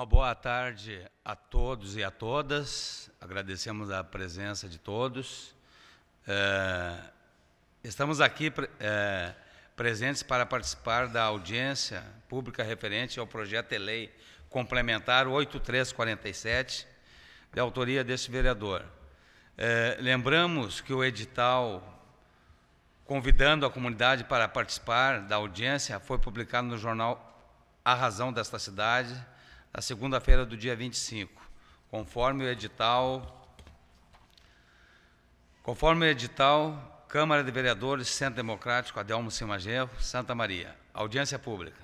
Uma boa tarde a todos e a todas. Agradecemos a presença de todos. É, estamos aqui é, presentes para participar da audiência pública referente ao projeto de lei complementar 8347, de autoria deste vereador. É, lembramos que o edital convidando a comunidade para participar da audiência foi publicado no jornal A Razão desta Cidade na segunda-feira do dia 25, conforme o edital Conforme o edital, Câmara de Vereadores, Centro Democrático, Adelmo Simagev, Santa Maria. Audiência pública.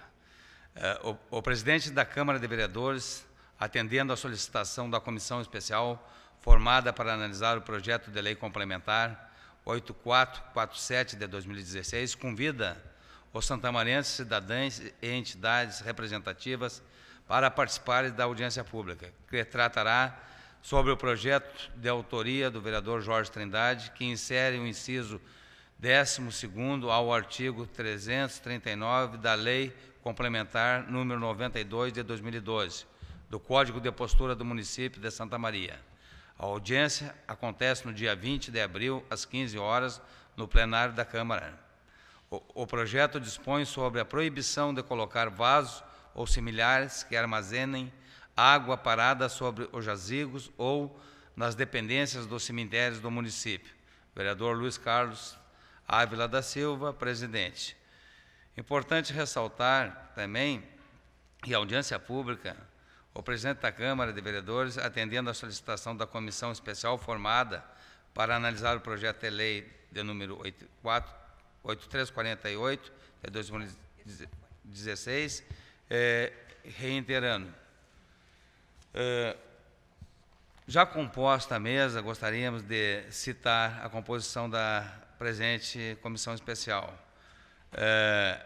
É, o, o presidente da Câmara de Vereadores, atendendo à solicitação da comissão especial formada para analisar o projeto de lei complementar 8447 de 2016, convida os santamarenses, cidadãs e entidades representativas para participar da audiência pública, que tratará sobre o projeto de autoria do vereador Jorge Trindade, que insere o inciso 12 ao artigo 339 da Lei Complementar número 92 de 2012, do Código de Postura do município de Santa Maria. A audiência acontece no dia 20 de abril, às 15 horas, no plenário da Câmara. O, o projeto dispõe sobre a proibição de colocar vasos ou similares que armazenem água parada sobre os jazigos ou nas dependências dos cemitérios do município. Vereador Luiz Carlos Ávila da Silva, presidente. Importante ressaltar também que a audiência pública, o presidente da Câmara de Vereadores, atendendo à solicitação da comissão especial formada para analisar o projeto de lei de número 8348 de 2016, é, reiterando. É, já composta a mesa, gostaríamos de citar a composição da presente comissão especial, é,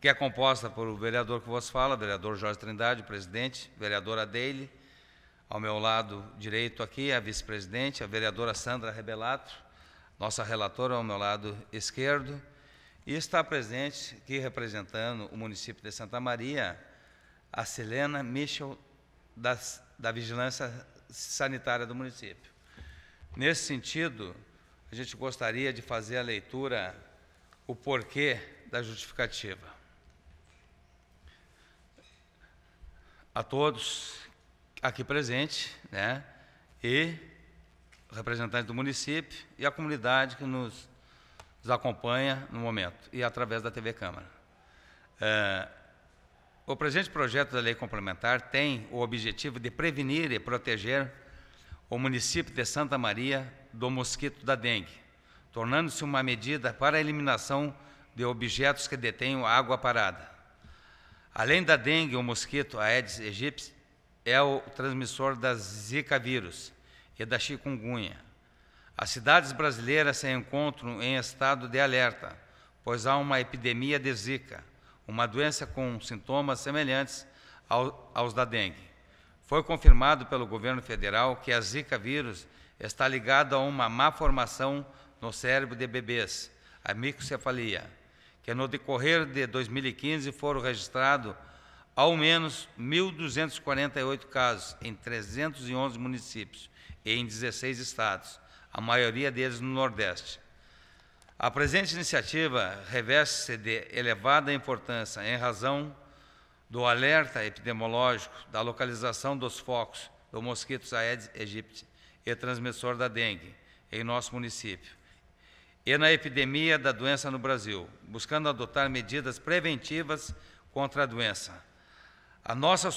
que é composta por o vereador que vos fala, vereador Jorge Trindade, presidente, vereadora Deile, ao meu lado direito aqui, a vice-presidente, a vereadora Sandra Rebelato, nossa relatora ao meu lado esquerdo, e está presente aqui representando o município de Santa Maria, a Selena Michel da, da Vigilância Sanitária do município. Nesse sentido, a gente gostaria de fazer a leitura, o porquê da justificativa. A todos aqui presentes, né, e representantes do município e a comunidade que nos nos acompanha no momento e através da TV Câmara. É, o presente projeto da lei complementar tem o objetivo de prevenir e proteger o município de Santa Maria do mosquito da dengue, tornando-se uma medida para a eliminação de objetos que detêm água parada. Além da dengue, o mosquito Aedes aegypti é o transmissor da Zika vírus e da chikungunya as cidades brasileiras se encontram em estado de alerta, pois há uma epidemia de Zika, uma doença com sintomas semelhantes ao, aos da dengue. Foi confirmado pelo governo federal que a Zika vírus está ligado a uma malformação no cérebro de bebês, a microcefalia, que no decorrer de 2015 foram registrados ao menos 1.248 casos em 311 municípios e em 16 estados, a maioria deles no Nordeste. A presente iniciativa reveste-se de elevada importância em razão do alerta epidemiológico da localização dos focos do mosquito Aedes aegypti e transmissor da dengue em nosso município e na epidemia da doença no Brasil, buscando adotar medidas preventivas contra a doença. A nossa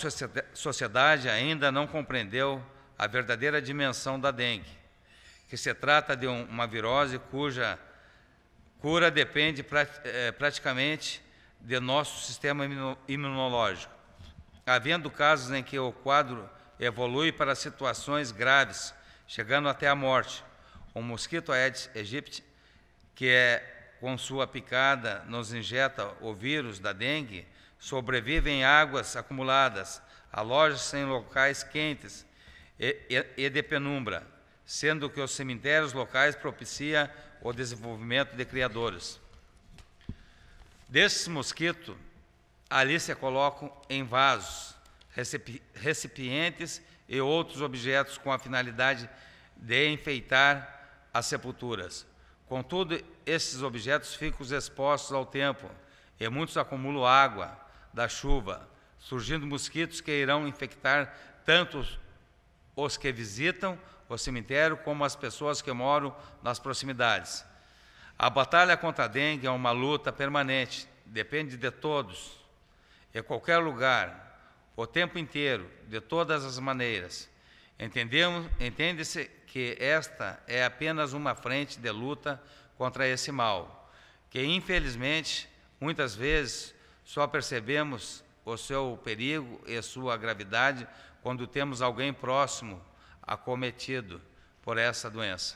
sociedade ainda não compreendeu a verdadeira dimensão da dengue que se trata de um, uma virose cuja cura depende pra, é, praticamente de nosso sistema imunológico. Havendo casos em que o quadro evolui para situações graves, chegando até a morte, o mosquito Aedes aegypti, que é, com sua picada nos injeta o vírus da dengue, sobrevive em águas acumuladas, aloja-se em locais quentes e, e, e de penumbra, sendo que os cemitérios locais propicia o desenvolvimento de criadores. Desses mosquitos, ali se colocam em vasos, recipientes e outros objetos com a finalidade de enfeitar as sepulturas. Contudo, esses objetos ficam expostos ao tempo e muitos acumulam água da chuva, surgindo mosquitos que irão infectar tanto os que visitam o cemitério, como as pessoas que moram nas proximidades. A batalha contra a dengue é uma luta permanente, depende de todos, em qualquer lugar, o tempo inteiro, de todas as maneiras. Entendemos, entende-se que esta é apenas uma frente de luta contra esse mal, que infelizmente muitas vezes só percebemos o seu perigo e sua gravidade quando temos alguém próximo acometido por essa doença.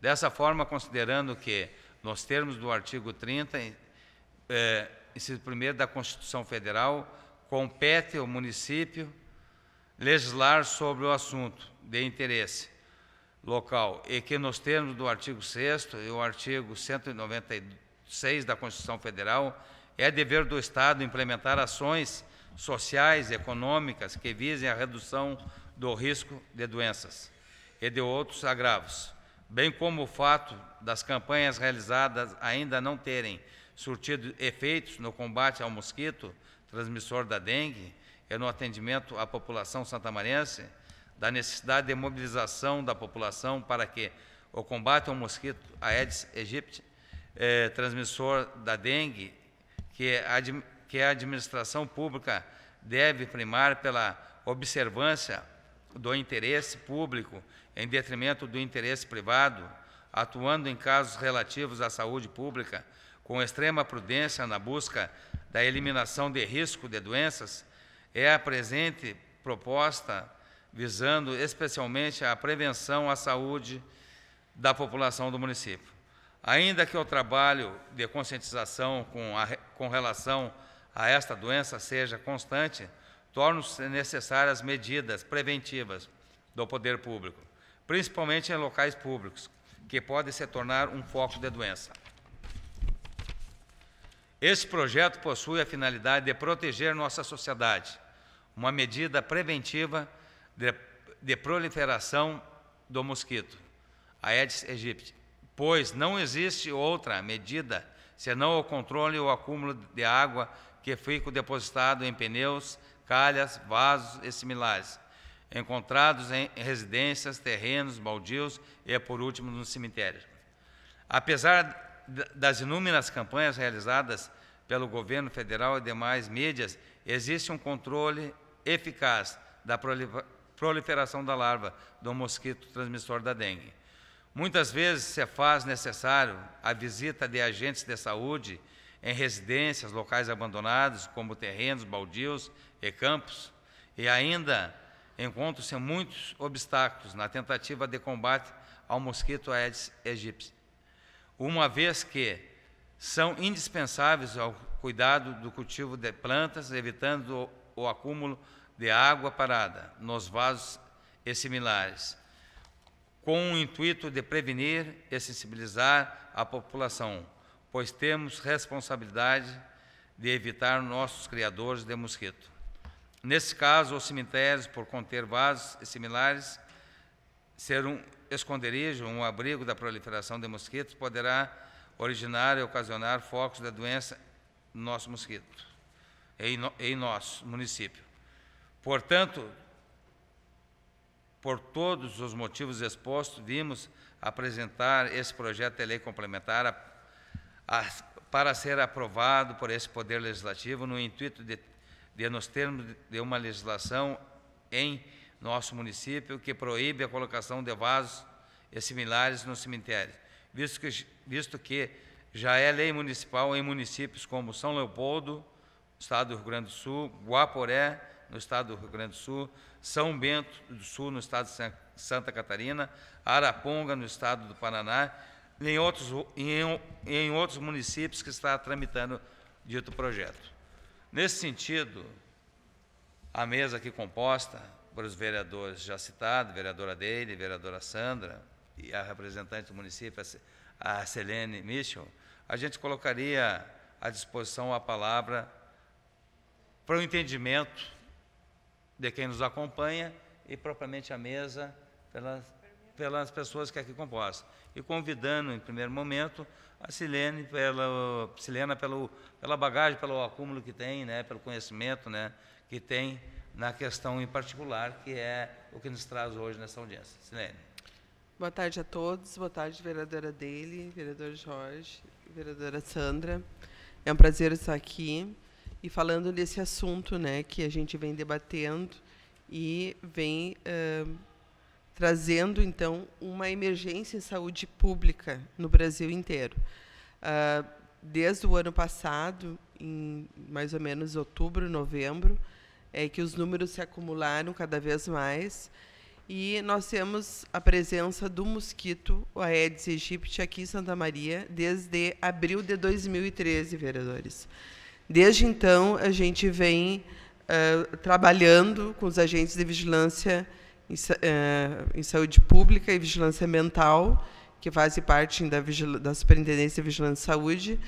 Dessa forma, considerando que, nos termos do artigo 30, é, inciso 1 da Constituição Federal, compete ao município legislar sobre o assunto de interesse local e que, nos termos do artigo 6 e o artigo 196 da Constituição Federal, é dever do Estado implementar ações sociais e econômicas que visem a redução do risco de doenças e de outros agravos, bem como o fato das campanhas realizadas ainda não terem surtido efeitos no combate ao mosquito transmissor da dengue e no atendimento à população santamarense, da necessidade de mobilização da população para que o combate ao mosquito Aedes aegypti, eh, transmissor da dengue, que, é a que a administração pública deve primar pela observância do interesse público em detrimento do interesse privado, atuando em casos relativos à saúde pública com extrema prudência na busca da eliminação de risco de doenças, é a presente proposta visando especialmente a prevenção à saúde da população do município. Ainda que o trabalho de conscientização com, a, com relação a esta doença seja constante, tornam-se necessárias medidas preventivas do poder público, principalmente em locais públicos, que podem se tornar um foco de doença. Este projeto possui a finalidade de proteger nossa sociedade, uma medida preventiva de, de proliferação do mosquito, a Aedes aegypti, pois não existe outra medida senão o controle ou acúmulo de água que fica depositado em pneus, calhas, vasos e similares, encontrados em residências, terrenos, baldios e, por último, no cemitério. Apesar das inúmeras campanhas realizadas pelo governo federal e demais mídias, existe um controle eficaz da proliferação da larva do mosquito transmissor da dengue. Muitas vezes se faz necessário a visita de agentes de saúde em residências, locais abandonados, como terrenos, baldios e campos, e ainda encontram-se muitos obstáculos na tentativa de combate ao mosquito Aedes aegypti, uma vez que são indispensáveis ao cuidado do cultivo de plantas, evitando o, o acúmulo de água parada nos vasos e similares, com o intuito de prevenir e sensibilizar a população pois temos responsabilidade de evitar nossos criadores de mosquito. Nesse caso, os cemitérios, por conter vasos similares, ser um esconderijo, um abrigo da proliferação de mosquitos, poderá originar e ocasionar focos da doença no nosso mosquito, em, no, em nosso município. Portanto, por todos os motivos expostos, vimos apresentar esse projeto de lei complementar para ser aprovado por esse Poder Legislativo no intuito de, de nos termos de uma legislação em nosso município que proíbe a colocação de vasos e similares nos cemitérios, visto que, visto que já é lei municipal em municípios como São Leopoldo, estado do Rio Grande do Sul, Guaporé, no estado do Rio Grande do Sul, São Bento do Sul, no estado de Santa Catarina, Araponga, no estado do Paraná, em outros, em, em outros municípios que está tramitando dito projeto. Nesse sentido, a mesa aqui composta por os vereadores já citados, vereadora Deile, vereadora Sandra e a representante do município, a Selene Michel, a gente colocaria à disposição a palavra para o entendimento de quem nos acompanha e propriamente a mesa pelas pelas pessoas que aqui compostas. E convidando, em primeiro momento, a Silene pela, Silena pelo, pela bagagem, pelo acúmulo que tem, né, pelo conhecimento né, que tem na questão em particular, que é o que nos traz hoje nessa audiência. Silene. Boa tarde a todos, boa tarde, vereadora Dele, vereador Jorge, vereadora Sandra. É um prazer estar aqui e falando desse assunto né, que a gente vem debatendo e vem uh, trazendo então uma emergência em saúde pública no Brasil inteiro. Uh, desde o ano passado, em mais ou menos outubro, novembro, é que os números se acumularam cada vez mais e nós temos a presença do mosquito, o Aedes aegypti, aqui em Santa Maria desde abril de 2013, vereadores. Desde então, a gente vem uh, trabalhando com os agentes de vigilância em, é, em Saúde Pública e Vigilância Ambiental, que fazem parte da, da Superintendência de Vigilância e Saúde,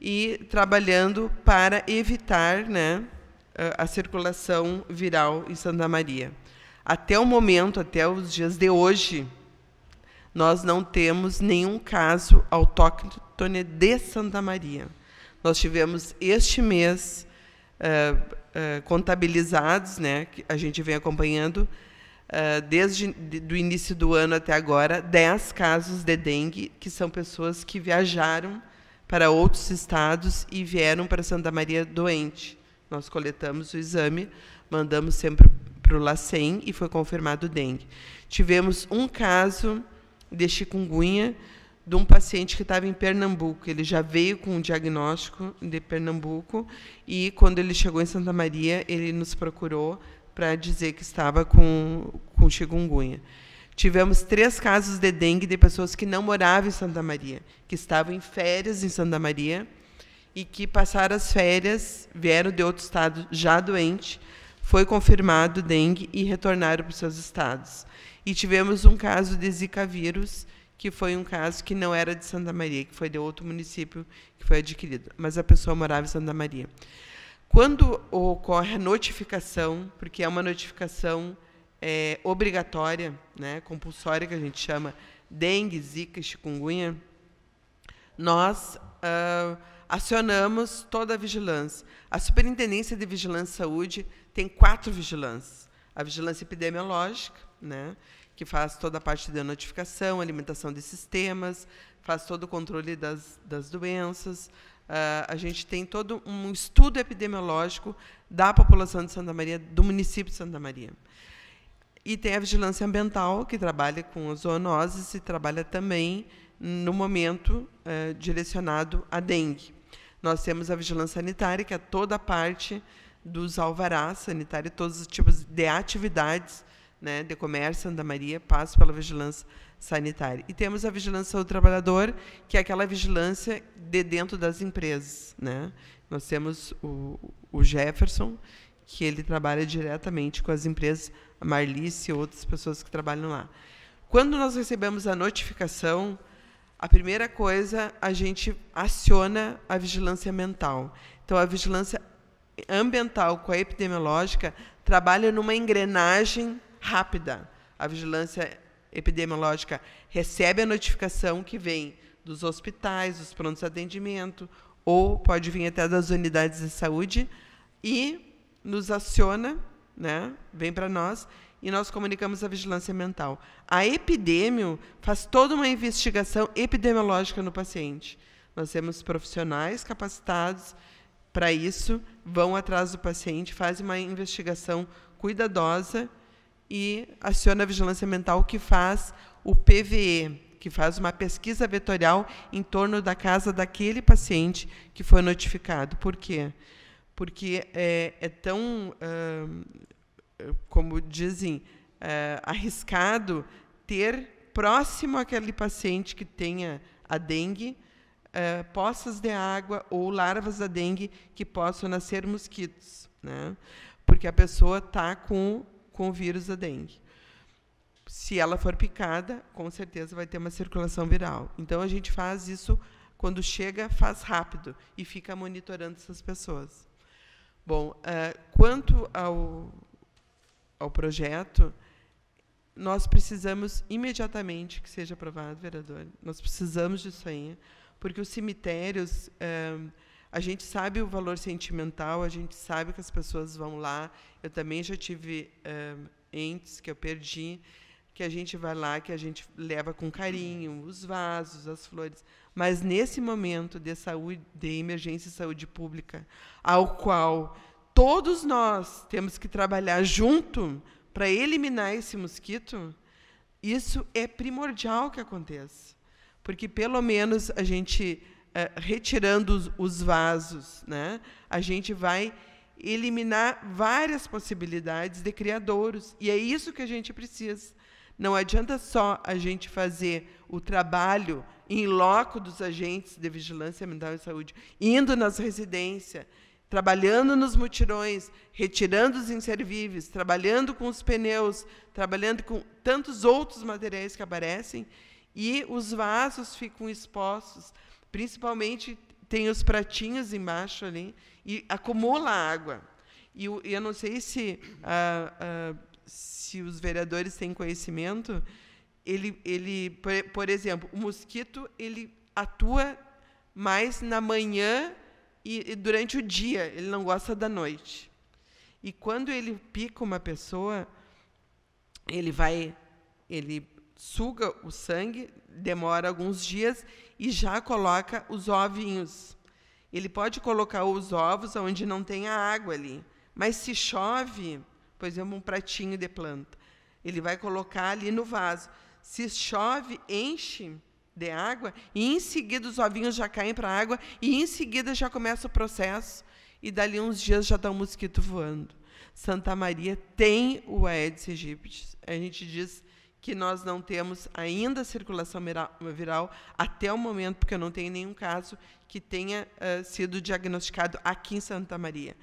e trabalhando para evitar né, a circulação viral em Santa Maria. Até o momento, até os dias de hoje, nós não temos nenhum caso autóctone de Santa Maria. Nós tivemos este mês uh, uh, contabilizados, né, que a gente vem acompanhando, ah, desde do início do ano até agora, 10 casos de dengue, que são pessoas que viajaram para outros estados e vieram para Santa Maria doente. Nós coletamos o exame, mandamos sempre para o LACEN e foi confirmado dengue. Tivemos um caso de chikungunya de um paciente que estava em Pernambuco. Ele já veio com um diagnóstico de Pernambuco e, quando ele chegou em Santa Maria, ele nos procurou para dizer que estava com, com chikungunya. Tivemos três casos de dengue de pessoas que não moravam em Santa Maria, que estavam em férias em Santa Maria e que passaram as férias, vieram de outro estado já doente, foi confirmado dengue e retornaram para os seus estados. E tivemos um caso de Zika vírus, que foi um caso que não era de Santa Maria, que foi de outro município que foi adquirido, mas a pessoa morava em Santa Maria. Quando ocorre a notificação, porque é uma notificação é, obrigatória, né, compulsória, que a gente chama dengue, zika, chikungunya, nós uh, acionamos toda a vigilância. A Superintendência de Vigilância e Saúde tem quatro vigilâncias. A vigilância epidemiológica, né, que faz toda a parte da notificação, alimentação de sistemas, faz todo o controle das, das doenças, ah, a gente tem todo um estudo epidemiológico da população de Santa Maria, do município de Santa Maria. E tem a vigilância ambiental, que trabalha com zoonoses e trabalha também, no momento, eh, direcionado à dengue. Nós temos a vigilância sanitária, que é toda a parte dos alvarás sanitários, todos os tipos de atividades né, de comércio Santa Maria, passam pela vigilância sanitária sanitária. E temos a vigilância do trabalhador, que é aquela vigilância de dentro das empresas. Né? Nós temos o, o Jefferson, que ele trabalha diretamente com as empresas, a Marlice e outras pessoas que trabalham lá. Quando nós recebemos a notificação, a primeira coisa, a gente aciona a vigilância ambiental. Então, a vigilância ambiental com a epidemiológica trabalha numa engrenagem rápida. A vigilância epidemiológica recebe a notificação que vem dos hospitais, dos prontos de atendimento, ou pode vir até das unidades de saúde e nos aciona, né? vem para nós e nós comunicamos a vigilância mental. A epidêmio faz toda uma investigação epidemiológica no paciente. Nós temos profissionais capacitados para isso, vão atrás do paciente, fazem uma investigação cuidadosa e aciona a vigilância ambiental que faz o PVE, que faz uma pesquisa vetorial em torno da casa daquele paciente que foi notificado. Por quê? Porque é, é tão, uh, como dizem, uh, arriscado ter próximo àquele paciente que tenha a dengue uh, poças de água ou larvas da dengue que possam nascer mosquitos. Né? Porque a pessoa está com com o vírus da dengue. Se ela for picada, com certeza vai ter uma circulação viral. Então, a gente faz isso quando chega, faz rápido e fica monitorando essas pessoas. Bom, uh, quanto ao, ao projeto, nós precisamos imediatamente que seja aprovado, vereador. Nós precisamos disso aí, porque os cemitérios. Uh, a gente sabe o valor sentimental, a gente sabe que as pessoas vão lá. Eu também já tive eh, entes que eu perdi, que a gente vai lá, que a gente leva com carinho os vasos, as flores. Mas nesse momento de saúde, de emergência e saúde pública, ao qual todos nós temos que trabalhar junto para eliminar esse mosquito, isso é primordial que aconteça. Porque pelo menos a gente eh, retirando os, os vasos, né, a gente vai eliminar várias possibilidades de criadouros. E é isso que a gente precisa. Não adianta só a gente fazer o trabalho em loco dos agentes de vigilância ambiental e saúde, indo nas residências, trabalhando nos mutirões, retirando os inservíveis, trabalhando com os pneus, trabalhando com tantos outros materiais que aparecem, e os vasos ficam expostos Principalmente tem os pratinhos embaixo ali e acumula água. E eu, eu não sei se, ah, ah, se os vereadores têm conhecimento. Ele, ele por, por exemplo, o mosquito ele atua mais na manhã e, e durante o dia. Ele não gosta da noite. E quando ele pica uma pessoa, ele vai, ele suga o sangue demora alguns dias e já coloca os ovinhos. Ele pode colocar os ovos onde não tem a água ali, mas se chove, por exemplo, é um pratinho de planta, ele vai colocar ali no vaso. Se chove, enche de água e em seguida os ovinhos já caem para a água e em seguida já começa o processo e dali uns dias já dá tá um mosquito voando. Santa Maria tem o Aedes aegypti. A gente diz que nós não temos ainda circulação viral até o momento, porque eu não tenho nenhum caso que tenha uh, sido diagnosticado aqui em Santa Maria.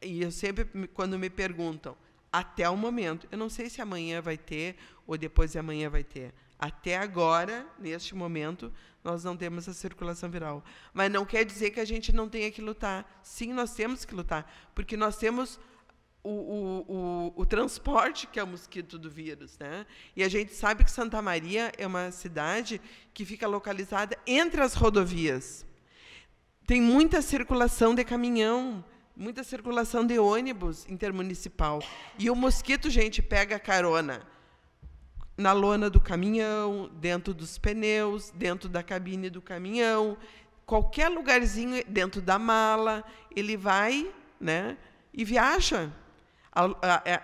E eu sempre, quando me perguntam, até o momento, eu não sei se amanhã vai ter ou depois de amanhã vai ter. Até agora, neste momento, nós não temos a circulação viral. Mas não quer dizer que a gente não tenha que lutar. Sim, nós temos que lutar, porque nós temos o, o, o, o, transporte que é o mosquito do vírus. Né? E a gente sabe que Santa Maria é uma cidade que fica localizada entre as rodovias. Tem muita circulação de caminhão, muita circulação de ônibus intermunicipal. E o mosquito, gente, pega carona na lona do caminhão, dentro dos pneus, dentro da cabine do caminhão, qualquer lugarzinho dentro da mala, ele vai, né? E viaja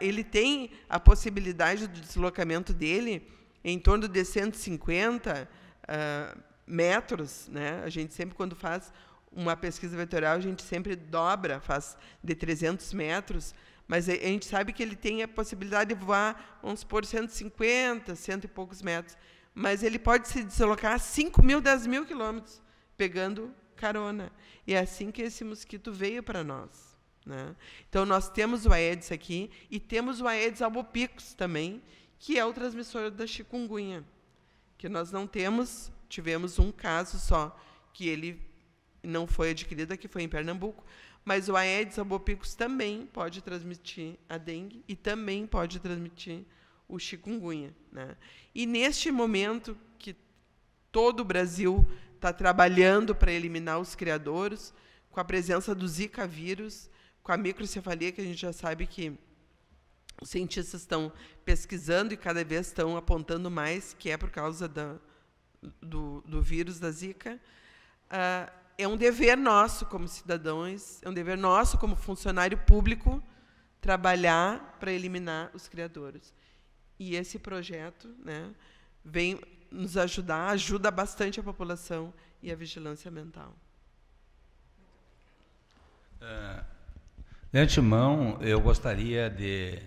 ele tem a possibilidade do deslocamento dele em torno de 150 uh, ah, metros. Né? A gente sempre, quando faz uma pesquisa vetorial, a gente sempre dobra, faz de 300 metros, mas a gente sabe que ele tem a possibilidade de voar, vamos supor, 150, cento e poucos metros. Mas ele pode se deslocar 5 mil, 10 mil quilômetros, pegando carona. E é assim que esse mosquito veio para nós. Né? Então, nós temos o Aedes aqui e temos o Aedes albopicus também, que é o transmissor da chikungunya, que nós não temos, tivemos um caso só, que ele não foi adquirido aqui, foi em Pernambuco, mas o Aedes albopicus também pode transmitir a dengue e também pode transmitir o chikungunya. Né? E neste momento que todo o Brasil está trabalhando para eliminar os criadores, com a presença do Zika vírus, com a microcefalia, que a gente já sabe que os cientistas estão pesquisando e cada vez estão apontando mais que é por causa da, do, do vírus da Zika. Uh, é um dever nosso como cidadãos, é um dever nosso como funcionário público trabalhar para eliminar os criadores. E esse projeto né, vem nos ajudar, ajuda bastante a população e a vigilância ambiental. Uh, de antemão, eu gostaria de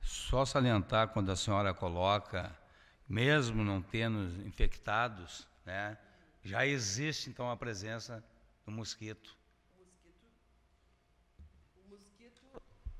só salientar quando a senhora coloca, mesmo não tendo infectados, né, já existe então a presença do mosquito.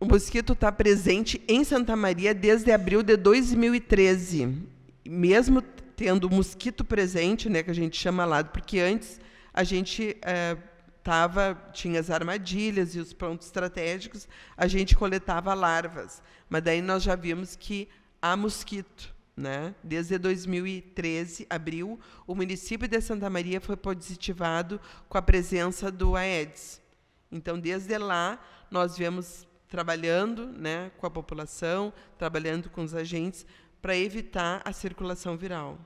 O mosquito está presente em Santa Maria desde abril de 2013. Mesmo tendo o mosquito presente, né, que a gente chama lá, porque antes a gente é, tava, tinha as armadilhas e os pontos estratégicos, a gente coletava larvas. Mas daí nós já vimos que há mosquito. Né? Desde 2013, abril, o município de Santa Maria foi positivado com a presença do Aedes. Então, desde lá, nós viemos trabalhando né, com a população, trabalhando com os agentes, para evitar a circulação viral.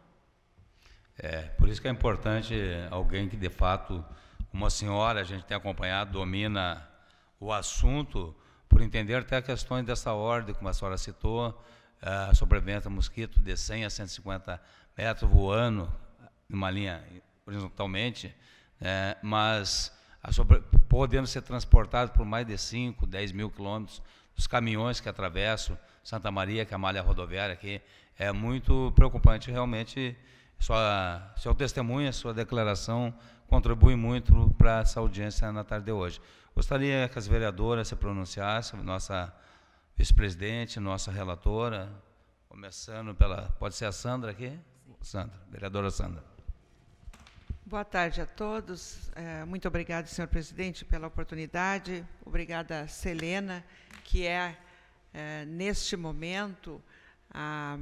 É, por isso que é importante alguém que, de fato, uma senhora, a gente tem acompanhado, domina o assunto, por entender até questões dessa ordem, como a senhora citou, eh, a sobrevivência mosquito de 100 a 150 metros voando, numa linha horizontalmente, é, mas sobre, podendo ser transportado por mais de 5, 10 mil quilômetros, os caminhões que atravessam Santa Maria, que é a malha rodoviária aqui, é muito preocupante realmente. Sua, seu testemunho, sua declaração contribui muito para essa audiência na tarde de hoje. Gostaria que as vereadoras se pronunciassem, nossa vice-presidente, nossa relatora, começando pela. Pode ser a Sandra aqui? Sandra, vereadora Sandra. Boa tarde a todos. É, muito obrigado, senhor presidente, pela oportunidade. Obrigada, Selena, que é, é neste momento, a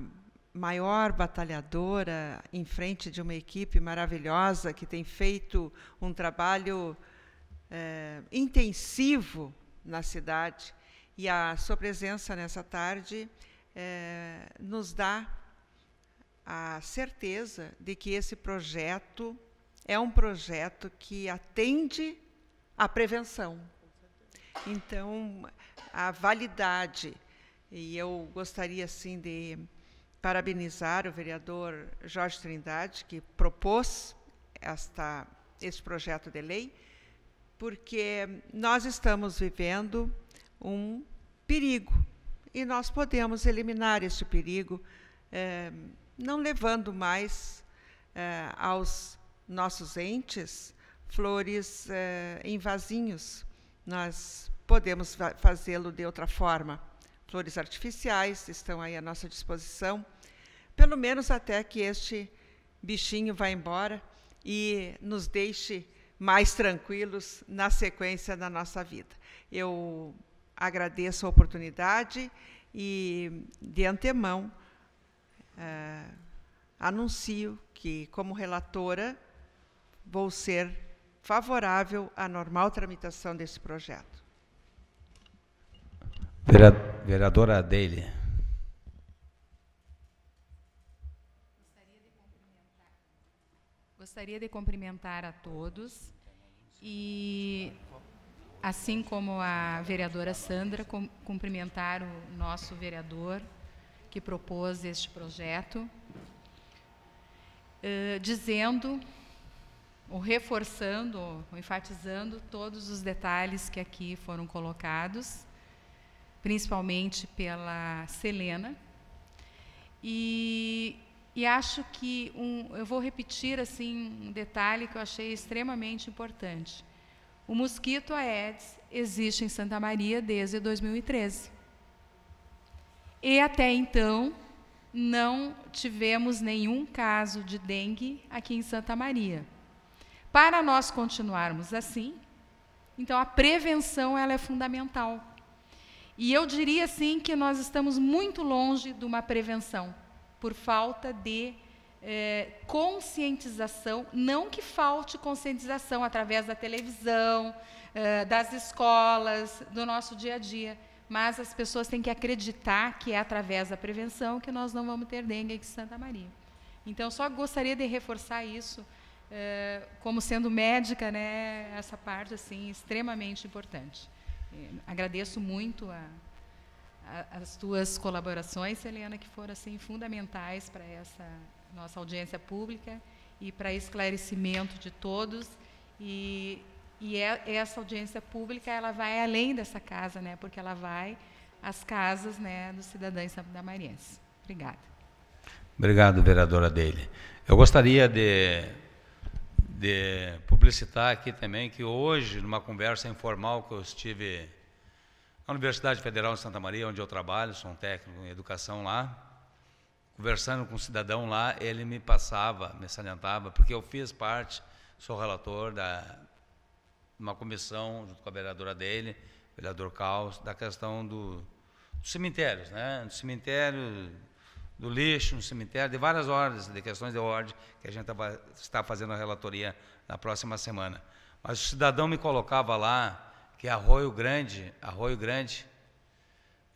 maior batalhadora em frente de uma equipe maravilhosa que tem feito um trabalho é, intensivo na cidade. E a sua presença nessa tarde é, nos dá a certeza de que esse projeto é um projeto que atende à prevenção. Então, a validade. E eu gostaria, assim, de parabenizar o vereador Jorge Trindade, que propôs esta, este projeto de lei, porque nós estamos vivendo um perigo e nós podemos eliminar este perigo, eh, não levando mais eh, aos nossos entes flores eh, em vasinhos. Nós podemos fazê-lo de outra forma. Flores artificiais estão aí à nossa disposição pelo menos até que este bichinho vá embora e nos deixe mais tranquilos na sequência da nossa vida. Eu agradeço a oportunidade e, de antemão, é, anuncio que, como relatora, vou ser favorável à normal tramitação desse projeto. Vereadora Adele. gostaria de cumprimentar a todos e, assim como a vereadora Sandra, cumprimentar o nosso vereador que propôs este projeto, eh, dizendo ou reforçando, ou enfatizando todos os detalhes que aqui foram colocados, principalmente pela Selena, e e acho que um, eu vou repetir assim um detalhe que eu achei extremamente importante. O mosquito Aedes existe em Santa Maria desde 2013. E até então não tivemos nenhum caso de dengue aqui em Santa Maria. Para nós continuarmos assim, então a prevenção ela é fundamental. E eu diria assim que nós estamos muito longe de uma prevenção por falta de é, conscientização, não que falte conscientização através da televisão, é, das escolas, do nosso dia a dia, mas as pessoas têm que acreditar que é através da prevenção que nós não vamos ter dengue aqui em Santa Maria. Então, só gostaria de reforçar isso, é, como sendo médica, né, essa parte assim extremamente importante. agradeço muito a as tuas colaborações, Helena, que foram assim fundamentais para essa nossa audiência pública e para esclarecimento de todos. E, e é, essa audiência pública ela vai além dessa casa, né? Porque ela vai às casas, né, dos cidadãos da Mariense. Obrigada. Obrigado, vereadora Dele. Eu gostaria de, de publicitar aqui também que hoje, numa conversa informal que eu estive a Universidade Federal de Santa Maria, onde eu trabalho, sou um técnico em educação lá, conversando com um cidadão lá, ele me passava, me salientava, porque eu fiz parte, sou relator da uma comissão, junto com a vereadora dele, o vereador Caos, da questão do, dos cemitérios, né? do cemitério, do lixo no cemitério, de várias ordens, de questões de ordem, que a gente está fazendo a relatoria na próxima semana. Mas o cidadão me colocava lá, que é Arroio Grande, Arroio Grande,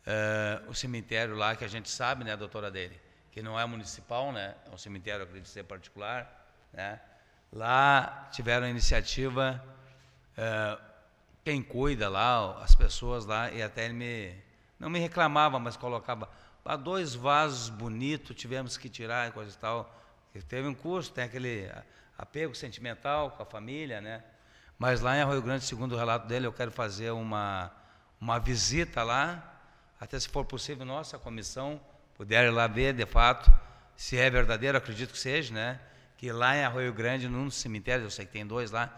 uh, o cemitério lá que a gente sabe, né, doutora dele, que não é municipal, né, é um cemitério, acredito ser particular, né, lá tiveram a iniciativa, uh, quem cuida lá, as pessoas lá, e até ele me, não me reclamava, mas colocava, para dois vasos bonitos, tivemos que tirar e coisa e tal, teve um custo, tem aquele apego sentimental com a família, né, mas lá em Arroio Grande, segundo o relato dele, eu quero fazer uma, uma visita lá, até se for possível, nossa comissão puder ir lá ver, de fato, se é verdadeiro, acredito que seja, né? Que lá em Arroio Grande, num cemitério, eu sei que tem dois lá,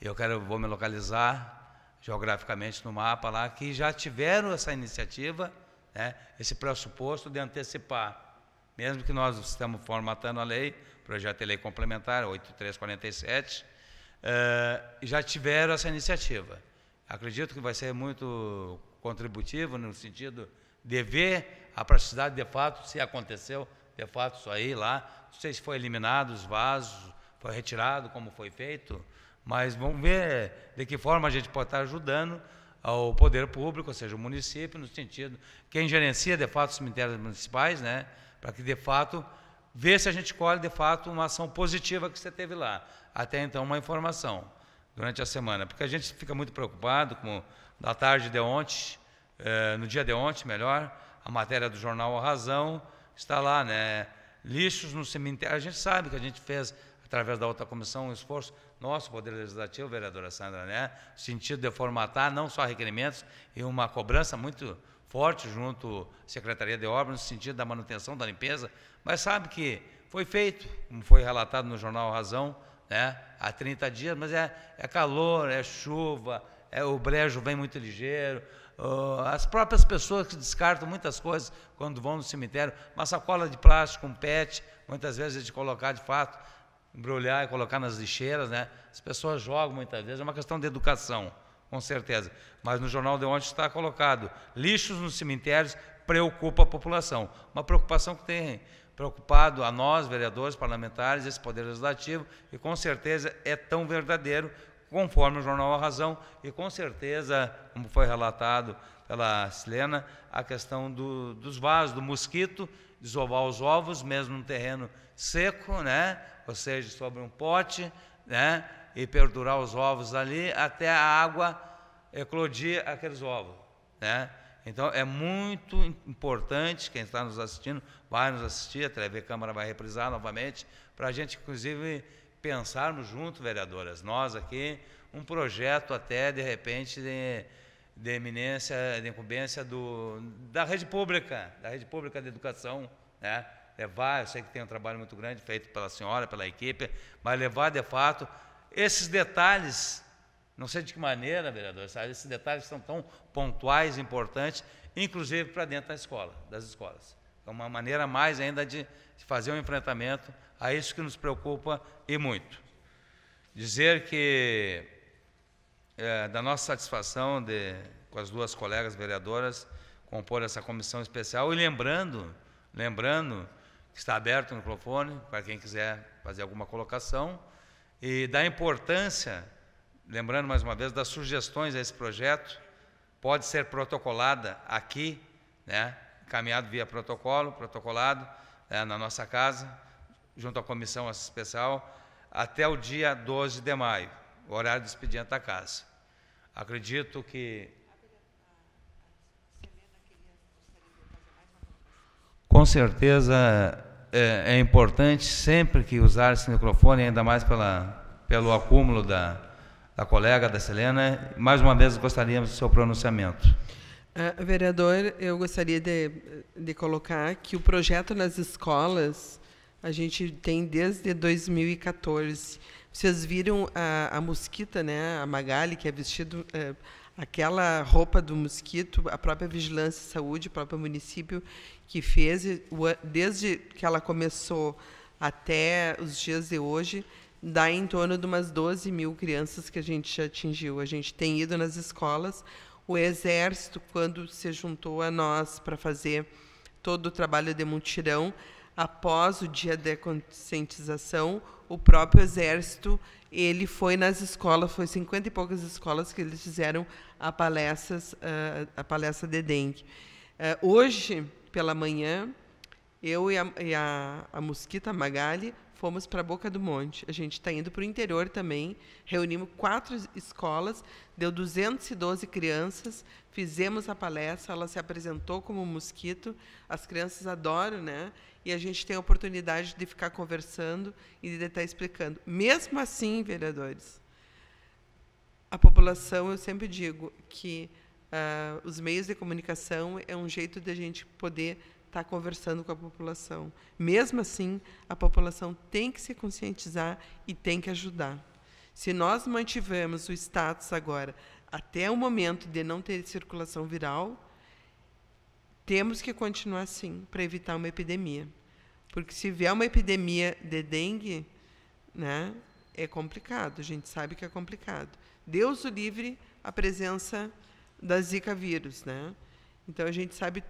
eu quero, vou me localizar geograficamente no mapa lá, que já tiveram essa iniciativa, né? esse pressuposto de antecipar mesmo que nós estamos formatando a lei, projeto de lei complementar 8347, eh, já tiveram essa iniciativa. Acredito que vai ser muito contributivo no sentido de ver a praticidade de fato, se aconteceu de fato isso aí lá. Não sei se foi eliminado os vasos, foi retirado, como foi feito, mas vamos ver de que forma a gente pode estar ajudando ao poder público, ou seja, o município, no sentido quem gerencia de fato os cemitérios municipais, né, para que de fato ver se a gente colhe de fato uma ação positiva que você teve lá até então uma informação durante a semana, porque a gente fica muito preocupado com da tarde de ontem, eh, no dia de ontem, melhor, a matéria do jornal A Razão está lá, né? Lixos no cemitério. A gente sabe que a gente fez através da outra comissão um esforço nosso poder legislativo, vereadora Sandra, né? No sentido de formatar não só requerimentos e uma cobrança muito forte junto à Secretaria de Obras no sentido da manutenção da limpeza, mas sabe que foi feito, como foi relatado no jornal Razão, né? há 30 dias, mas é, é calor, é chuva, é, o brejo vem muito ligeiro. Uh, as próprias pessoas que descartam muitas coisas quando vão no cemitério, uma sacola de plástico, um pet, muitas vezes é de colocar de fato, embrulhar e colocar nas lixeiras, né? As pessoas jogam muitas vezes, é uma questão de educação, com certeza. Mas no jornal de ontem está colocado: lixos nos cemitérios preocupa a população. Uma preocupação que tem preocupado a nós, vereadores, parlamentares, esse Poder Legislativo, e com certeza é tão verdadeiro conforme o jornal A Razão, e com certeza, como foi relatado pela Silena, a questão do, dos vasos, do mosquito, desovar os ovos, mesmo no terreno seco, né? ou seja, sobre um pote, né? e perdurar os ovos ali até a água eclodir aqueles ovos. Né? Então é muito importante, quem está nos assistindo, vai nos assistir, a TV Câmara vai reprisar novamente, para a gente, inclusive, pensarmos junto, vereadoras, nós aqui, um projeto até, de repente, de, de eminência, de incumbência do, da rede pública, da rede pública de educação, né? levar, eu sei que tem um trabalho muito grande feito pela senhora, pela equipe, mas levar de fato esses detalhes não sei de que maneira, vereador, esses detalhes são tão pontuais, importantes, inclusive para dentro da escola, das escolas. É uma maneira mais ainda de fazer um enfrentamento a isso que nos preocupa e muito. Dizer que é, da nossa satisfação de, com as duas colegas vereadoras compor essa comissão especial e lembrando, lembrando que está aberto o microfone para quem quiser fazer alguma colocação e da importância lembrando mais uma vez das sugestões a esse projeto, pode ser protocolada aqui, né, encaminhado via protocolo, protocolado, né, na nossa casa, junto à comissão especial, até o dia 12 de maio, o horário do expediente da casa. Acredito que. Com certeza é, é importante sempre que usar esse microfone, ainda mais pela, pelo acúmulo da, a colega da Selena. Mais uma vez, gostaríamos do seu pronunciamento. É, vereador, eu gostaria de, de colocar que o projeto nas escolas a gente tem desde 2014. Vocês viram a, a mosquita, né? a Magali, que é vestido é, aquela roupa do mosquito, a própria Vigilância e Saúde, o próprio município que fez, desde que ela começou até os dias de hoje, dá em torno de umas 12 mil crianças que a gente já atingiu. A gente tem ido nas escolas. O Exército, quando se juntou a nós para fazer todo o trabalho de mutirão, após o dia da conscientização, o próprio Exército ele foi nas escolas, foi 50 e poucas escolas que eles fizeram a, palestras, ah, a palestra de dengue. Ah, hoje, pela manhã, eu e a, e a, a Mosquita Magali fomos para Boca do Monte. A gente está indo para o interior também. Reunimos quatro escolas, deu 212 crianças, fizemos a palestra, ela se apresentou como mosquito. As crianças adoram, né? E a gente tem a oportunidade de ficar conversando e de estar tá explicando. Mesmo assim, vereadores, a população, eu sempre digo que uh, os meios de comunicação é um jeito de a gente poder está conversando com a população. Mesmo assim, a população tem que se conscientizar e tem que ajudar. Se nós mantivermos o status agora até o momento de não ter circulação viral, temos que continuar assim para evitar uma epidemia. Porque se vier uma epidemia de dengue, né, é complicado, a gente sabe que é complicado. Deus o livre a presença da Zika vírus, né? Então a gente sabe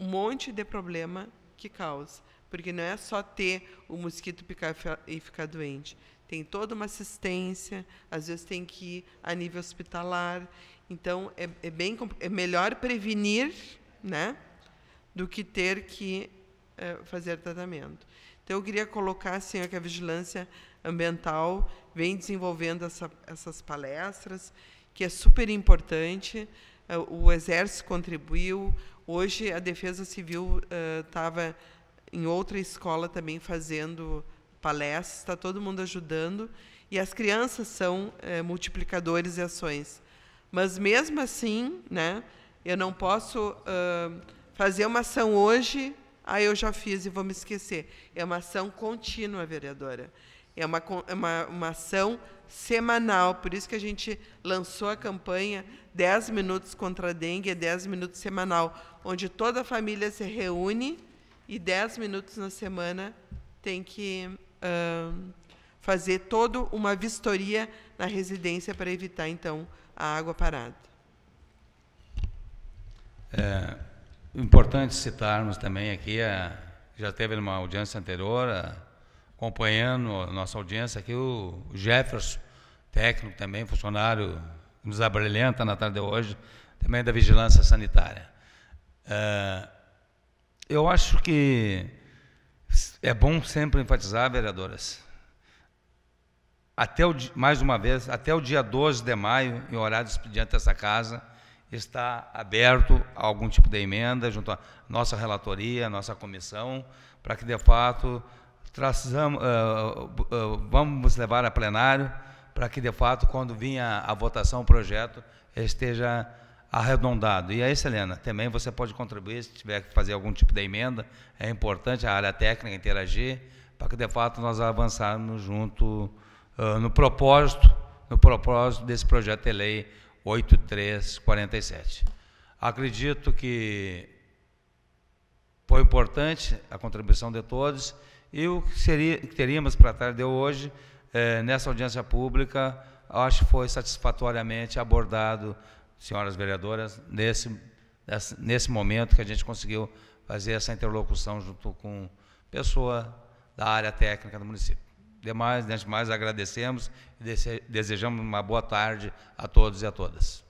um monte de problema que causa. Porque não é só ter o mosquito picar e ficar doente. Tem toda uma assistência, às vezes tem que ir a nível hospitalar. Então, é, é bem, é melhor prevenir né, do que ter que é, fazer tratamento. Então, eu queria colocar assim, que a vigilância ambiental vem desenvolvendo essa, essas palestras, que é super importante. É, o Exército contribuiu, Hoje a Defesa Civil estava eh, uh, em outra escola também fazendo palestras, está todo mundo ajudando e as crianças são uh, multiplicadores de ações. Mas mesmo assim, né, eu não posso uh, fazer uma ação hoje, aí ah, eu já fiz e vou me esquecer. É uma ação contínua, vereadora. É uma, é uma, uma ação semanal. Por isso que a gente lançou a campanha 10 minutos contra a dengue, 10 é minutos semanal, onde toda a família se reúne e 10 minutos na semana tem que uh, fazer toda uma vistoria na residência para evitar, então, a água parada. É importante citarmos também aqui, a, já teve uma audiência anterior, a, acompanhando a nossa audiência aqui, o Jefferson, técnico também, funcionário nos abrilhanta na tarde de hoje, também da Vigilância Sanitária. Ah, eu acho que é bom sempre enfatizar, vereadoras, até o, mais uma vez, até o dia 12 de maio, em horário de expediente dessa casa, está aberto a algum tipo de emenda junto à nossa relatoria, à nossa comissão, para que, de fato, traçamos, uh, uh, vamos levar a plenário para que, de fato, quando vinha a votação, o projeto esteja arredondado. E aí, Selena, também você pode contribuir se tiver que fazer algum tipo de emenda. É importante a área técnica interagir para que, de fato, nós avançarmos junto uh, no propósito no propósito desse projeto de lei 8347. Acredito que foi importante a contribuição de todos e o que, seria, que teríamos para tarde de hoje, eh, nessa audiência pública, acho que foi satisfatoriamente abordado, senhoras vereadoras, nesse, nesse momento que a gente conseguiu fazer essa interlocução junto com pessoa da área técnica do município. Demais, antes de mais, agradecemos e desejamos uma boa tarde a todos e a todas.